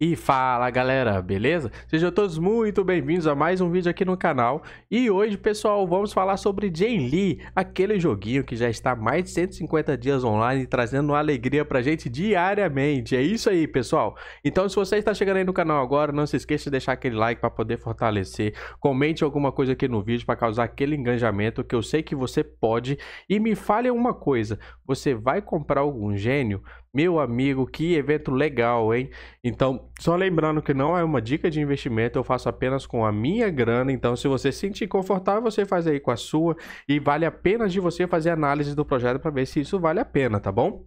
E fala galera, beleza? Sejam todos muito bem-vindos a mais um vídeo aqui no canal E hoje pessoal, vamos falar sobre Jen Lee Aquele joguinho que já está mais de 150 dias online Trazendo uma alegria pra gente diariamente É isso aí pessoal Então se você está chegando aí no canal agora Não se esqueça de deixar aquele like para poder fortalecer Comente alguma coisa aqui no vídeo para causar aquele engajamento Que eu sei que você pode E me fale uma coisa Você vai comprar algum gênio? Meu amigo, que evento legal, hein? Então, só lembrando que não é uma dica de investimento, eu faço apenas com a minha grana. Então, se você se sentir confortável, você faz aí com a sua. E vale a pena de você fazer análise do projeto para ver se isso vale a pena, tá bom?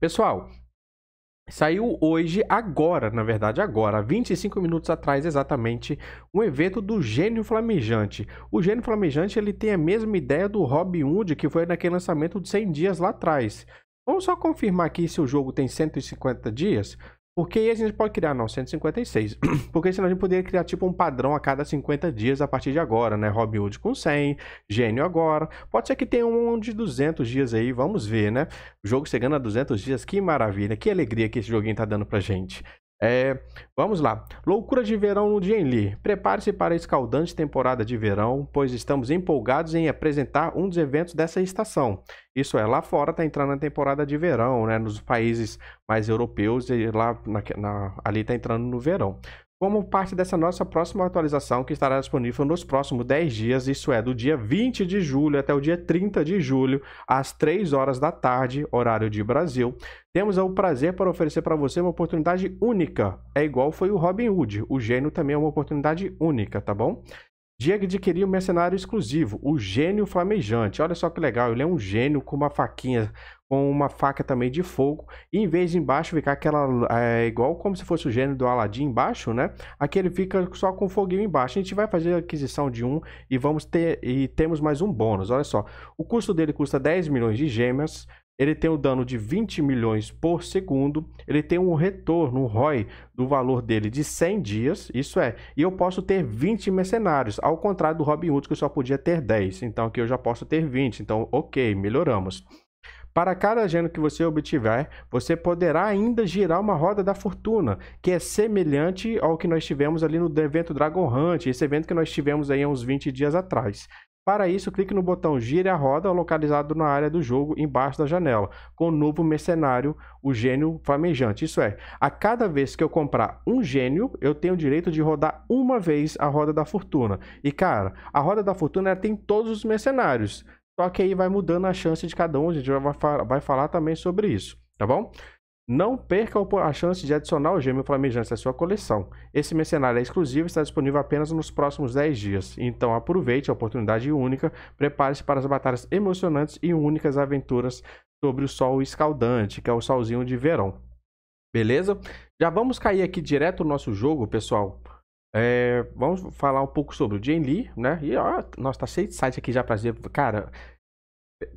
Pessoal, Saiu hoje, agora, na verdade, agora, 25 minutos atrás exatamente, um evento do Gênio Flamejante. O Gênio Flamejante ele tem a mesma ideia do Robin Hood que foi naquele lançamento de 100 dias lá atrás. Vamos só confirmar aqui se o jogo tem 150 dias, porque aí a gente pode criar, não, 156, porque senão a gente poderia criar tipo um padrão a cada 50 dias a partir de agora, né? Robin Hood com 100, Gênio agora, pode ser que tenha um de 200 dias aí, vamos ver, né? O jogo chegando a 200 dias, que maravilha, que alegria que esse joguinho tá dando pra gente. É, vamos lá. Loucura de verão no Dienli. Prepare-se para a escaldante temporada de verão, pois estamos empolgados em apresentar um dos eventos dessa estação. Isso é, lá fora está entrando a temporada de verão, né? Nos países mais europeus, e lá na, na, ali está entrando no verão. Como parte dessa nossa próxima atualização, que estará disponível nos próximos 10 dias, isso é, do dia 20 de julho até o dia 30 de julho, às 3 horas da tarde, horário de Brasil, temos o prazer para oferecer para você uma oportunidade única. É igual foi o Robin Hood, o gênio também é uma oportunidade única, tá bom? Diego adquiriu um mercenário exclusivo, o Gênio Flamejante. Olha só que legal, ele é um gênio com uma faquinha, com uma faca também de fogo. E em vez de embaixo ficar aquela. É, igual como se fosse o gênio do Aladim embaixo, né? Aqui ele fica só com foguinho embaixo. A gente vai fazer a aquisição de um e vamos ter. E temos mais um bônus. Olha só. O custo dele custa 10 milhões de gêmeas ele tem o um dano de 20 milhões por segundo, ele tem um retorno, um ROI do valor dele de 100 dias, isso é, e eu posso ter 20 mercenários, ao contrário do Robin Hood que eu só podia ter 10, então aqui eu já posso ter 20, então ok, melhoramos. Para cada gênero que você obtiver, você poderá ainda girar uma roda da fortuna, que é semelhante ao que nós tivemos ali no evento Dragon Hunt, esse evento que nós tivemos aí há uns 20 dias atrás. Para isso, clique no botão Gire a Roda, localizado na área do jogo, embaixo da janela, com o novo mercenário, o Gênio Flamejante. Isso é, a cada vez que eu comprar um gênio, eu tenho o direito de rodar uma vez a Roda da Fortuna. E cara, a Roda da Fortuna tem todos os mercenários, só que aí vai mudando a chance de cada um, a gente vai, vai falar também sobre isso, tá bom? Não perca a chance de adicionar o gêmeo flamejante à sua coleção. Esse mercenário é exclusivo e está disponível apenas nos próximos 10 dias. Então aproveite a oportunidade única, prepare-se para as batalhas emocionantes e únicas aventuras sobre o sol escaldante, que é o solzinho de verão. Beleza? Já vamos cair aqui direto no nosso jogo, pessoal. É, vamos falar um pouco sobre o Jen Lee, né? E ó, nossa, tá cheio de site aqui já pra dizer. Cara,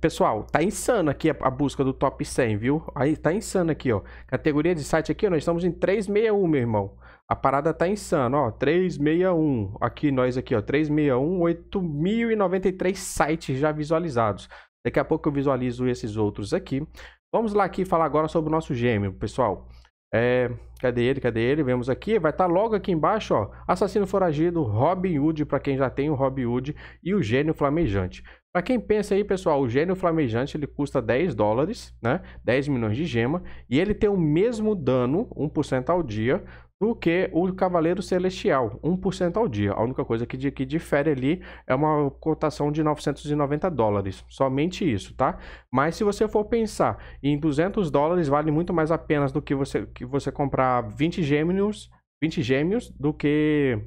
Pessoal, tá insano aqui a busca do top 100, viu? Aí tá insano aqui, ó. Categoria de site aqui, ó, nós estamos em 361, meu irmão. A parada tá insana, ó. 361. Aqui nós aqui, ó, 361, 8093 sites já visualizados. Daqui a pouco eu visualizo esses outros aqui. Vamos lá aqui falar agora sobre o nosso gêmeo, pessoal. É, cadê ele? Cadê ele? Vemos aqui, vai estar tá logo aqui embaixo, ó. Assassino Foragido, Robin Hood, para quem já tem o Robin Hood, e o Gênio Flamejante. Para quem pensa aí, pessoal, o gênio flamejante ele custa 10 dólares, né? 10 milhões de gema, e ele tem o mesmo dano, 1% ao dia, do que o Cavaleiro Celestial, 1% ao dia. A única coisa que, que difere ali é uma cotação de 990 dólares, somente isso, tá? Mas se você for pensar em 200 dólares, vale muito mais a pena do que você, que você comprar 20 gêmeos, 20 gêmeos do que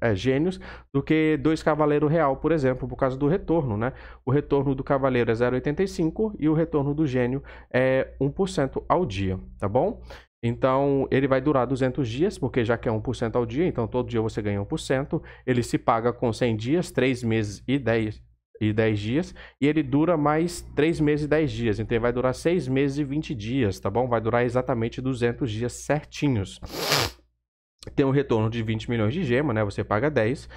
é, gênios do que dois Cavaleiro Real, por exemplo, por causa do retorno, né? O retorno do Cavaleiro é 0,85 e o retorno do gênio é 1% ao dia, tá bom? Então, ele vai durar 200 dias, porque já que é 1% ao dia, então todo dia você ganha 1%. Ele se paga com 100 dias, 3 meses e 10, e 10 dias, e ele dura mais 3 meses e 10 dias, então ele vai durar 6 meses e 20 dias, tá bom? Vai durar exatamente 200 dias certinhos tem um retorno de 20 milhões de gema, né? Você paga 10.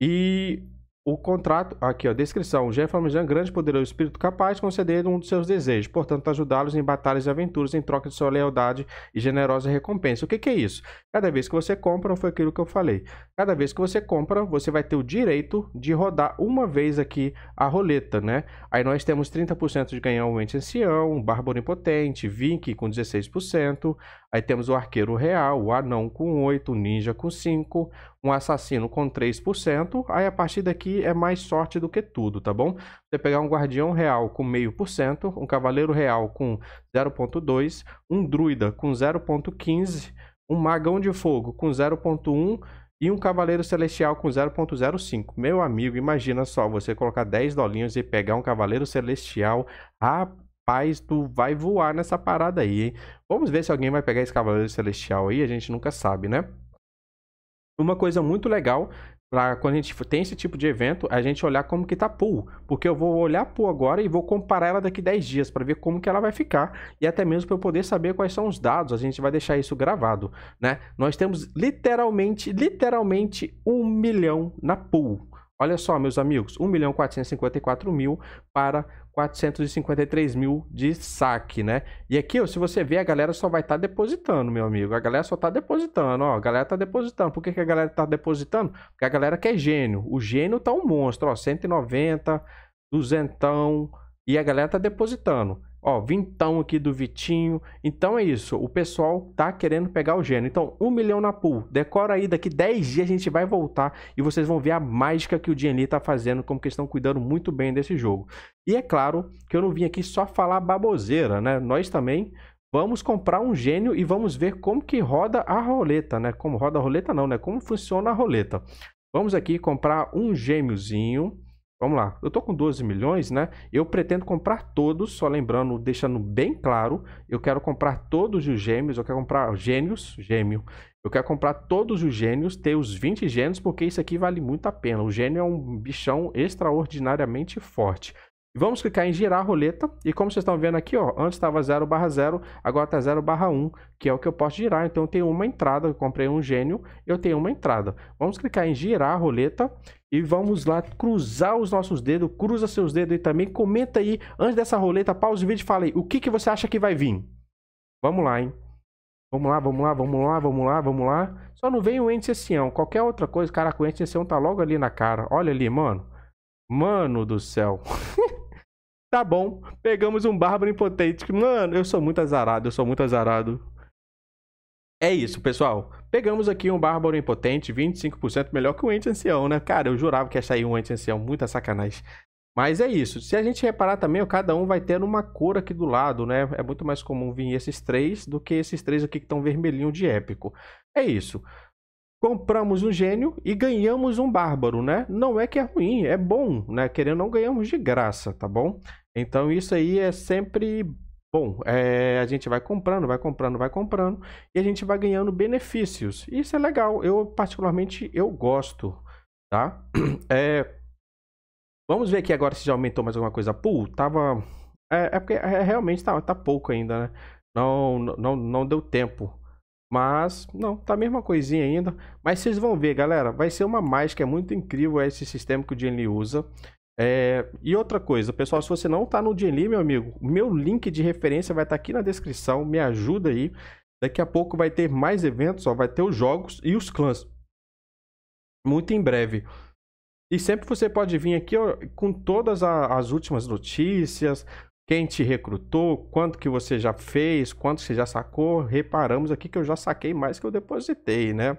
E o contrato, aqui ó, descrição, Jeff Flamijan, grande poderoso espírito capaz, conceder um dos seus desejos, portanto ajudá-los em batalhas e aventuras em troca de sua lealdade e generosa recompensa. O que, que é isso? Cada vez que você compra, foi aquilo que eu falei, cada vez que você compra, você vai ter o direito de rodar uma vez aqui a roleta, né? Aí nós temos 30% de ganhar um ente ancião, bárbaro impotente, vink com 16%, aí temos o arqueiro real, o anão com 8, o ninja com 5%, um assassino com 3%, aí a partir daqui é mais sorte do que tudo, tá bom? Você pegar um guardião real com 0,5%, um cavaleiro real com 0,2%, um druida com 0,15%, um magão de fogo com 0,1%, e um Cavaleiro Celestial com 0.05. Meu amigo, imagina só você colocar 10 dolinhos e pegar um Cavaleiro Celestial. Rapaz, tu vai voar nessa parada aí, hein? Vamos ver se alguém vai pegar esse Cavaleiro Celestial aí, a gente nunca sabe, né? Uma coisa muito legal para quando a gente tem esse tipo de evento, é a gente olhar como que tá a pool, porque eu vou olhar a pool agora e vou comparar ela daqui 10 dias para ver como que ela vai ficar e até mesmo para eu poder saber quais são os dados, a gente vai deixar isso gravado, né? Nós temos literalmente, literalmente um milhão na pool, Olha só, meus amigos, 1.454.000 milhão mil para 453.000 mil de saque, né? E aqui, ó, se você ver, a galera só vai estar tá depositando, meu amigo. A galera só está depositando, ó. A galera está depositando. Por que, que a galera está depositando? Porque a galera quer gênio. O gênio está um monstro, ó. 190, duzentão. E a galera está depositando. Ó, vintão aqui do Vitinho. Então é isso, o pessoal tá querendo pegar o gênio. Então, um milhão na pool. Decora aí, daqui 10 dias a gente vai voltar e vocês vão ver a mágica que o Jenny tá fazendo, como que estão cuidando muito bem desse jogo. E é claro que eu não vim aqui só falar baboseira, né? Nós também vamos comprar um gênio e vamos ver como que roda a roleta, né? Como roda a roleta não, né? Como funciona a roleta. Vamos aqui comprar um gêmeozinho. Vamos lá, eu tô com 12 milhões, né? Eu pretendo comprar todos, só lembrando, deixando bem claro, eu quero comprar todos os gêmeos, eu quero comprar gênios, gêmeo. Eu quero comprar todos os gênios, ter os 20 gênios, porque isso aqui vale muito a pena. O gênio é um bichão extraordinariamente forte. Vamos clicar em girar a roleta e como vocês estão vendo aqui, ó, antes estava 0 barra 0, agora está 0 barra 1, que é o que eu posso girar. Então eu tenho uma entrada, eu comprei um gênio, eu tenho uma entrada. Vamos clicar em girar a roleta e vamos lá cruzar os nossos dedos, cruza seus dedos e também comenta aí, antes dessa roleta, pausa o vídeo e fala aí, o que, que você acha que vai vir? Vamos lá, hein? Vamos lá, vamos lá, vamos lá, vamos lá, vamos lá. Só não vem o ente Sião, qualquer outra coisa, cara, o ente Sessão tá logo ali na cara. Olha ali, mano. Mano do céu. Tá bom, pegamos um bárbaro impotente. Mano, eu sou muito azarado, eu sou muito azarado. É isso, pessoal. Pegamos aqui um Bárbaro Impotente, 25% melhor que o Ente Ancião, né? Cara, eu jurava que ia sair um Ente Ancião, muita sacanagem. Mas é isso. Se a gente reparar também, cada um vai ter uma cor aqui do lado, né? É muito mais comum vir esses três do que esses três aqui que estão vermelhinho de épico. É isso compramos um gênio e ganhamos um bárbaro, né? Não é que é ruim, é bom, né? Querendo não ganhamos de graça, tá bom? Então isso aí é sempre bom. É, a gente vai comprando, vai comprando, vai comprando e a gente vai ganhando benefícios. Isso é legal. Eu particularmente eu gosto, tá? É, vamos ver aqui agora se já aumentou mais alguma coisa. Pool tava é, é porque é, realmente tá, tá pouco ainda, né? Não, não, não deu tempo mas, não, tá a mesma coisinha ainda. Mas vocês vão ver, galera, vai ser uma mágica, é muito incrível esse sistema que o Jenly usa. É... E outra coisa, pessoal, se você não tá no Jenly, meu amigo, meu link de referência vai estar tá aqui na descrição, me ajuda aí. Daqui a pouco vai ter mais eventos, ó, vai ter os jogos e os clãs. Muito em breve. E sempre você pode vir aqui ó, com todas a, as últimas notícias, quem te recrutou, quanto que você já fez, quanto você já sacou. Reparamos aqui que eu já saquei mais que eu depositei, né?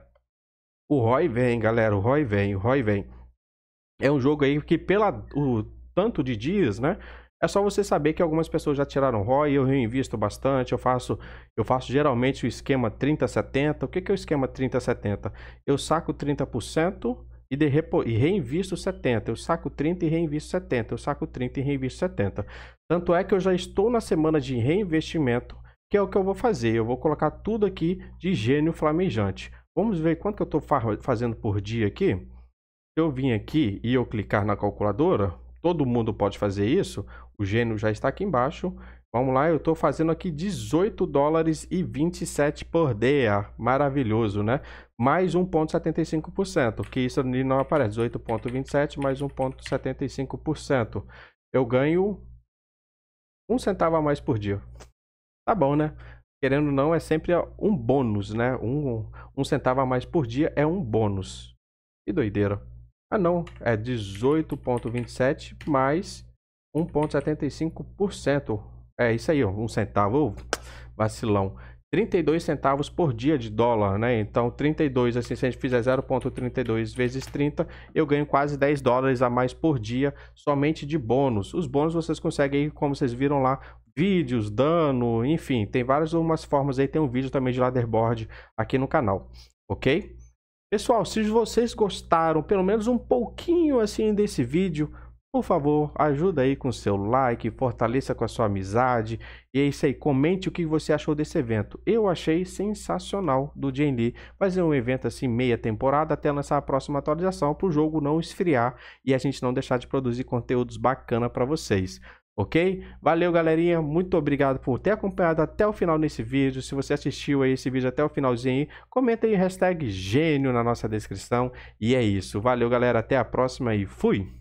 O ROI vem, galera, o ROI vem, o ROI vem. É um jogo aí que pela o tanto de dias, né? É só você saber que algumas pessoas já tiraram ROI, eu reinvisto bastante, eu faço, eu faço geralmente o esquema 30-70. O que, que é o esquema 30-70? Eu saco 30%, e, de, e reinvisto 70. Eu saco 30 e reinvisto 70. Eu saco 30 e reinvisto 70. Tanto é que eu já estou na semana de reinvestimento, que é o que eu vou fazer. Eu vou colocar tudo aqui de gênio flamejante. Vamos ver quanto que eu estou fazendo por dia aqui. Se eu vim aqui e eu clicar na calculadora, todo mundo pode fazer isso. O gênio já está aqui embaixo. Vamos lá, eu estou fazendo aqui 18 dólares e 27 por dia. Maravilhoso, né? Mais 1,75%, que isso ali não aparece. 18,27 mais 1,75%. Eu ganho um centavo a mais por dia. Tá bom, né? Querendo ou não, é sempre um bônus, né? Um, um centavo a mais por dia é um bônus. Que doideira. Ah, não. É 18,27 mais 1,75%. É isso aí, ó, um centavo, vacilão. 32 centavos por dia de dólar, né? Então, 32, assim, se a gente fizer 0,32 vezes 30, eu ganho quase 10 dólares a mais por dia somente de bônus. Os bônus vocês conseguem, como vocês viram lá, vídeos, dano, enfim, tem várias umas formas aí, tem um vídeo também de ladderboard aqui no canal, ok? Pessoal, se vocês gostaram, pelo menos um pouquinho assim desse vídeo, por favor, ajuda aí com seu like, fortaleça com a sua amizade. E é isso aí, comente o que você achou desse evento. Eu achei sensacional do Jane Lee fazer é um evento assim meia temporada até lançar a próxima atualização para o jogo não esfriar e a gente não deixar de produzir conteúdos bacana para vocês. Ok? Valeu, galerinha. Muito obrigado por ter acompanhado até o final nesse vídeo. Se você assistiu aí esse vídeo até o finalzinho, comenta aí hashtag gênio na nossa descrição. E é isso. Valeu, galera. Até a próxima e fui!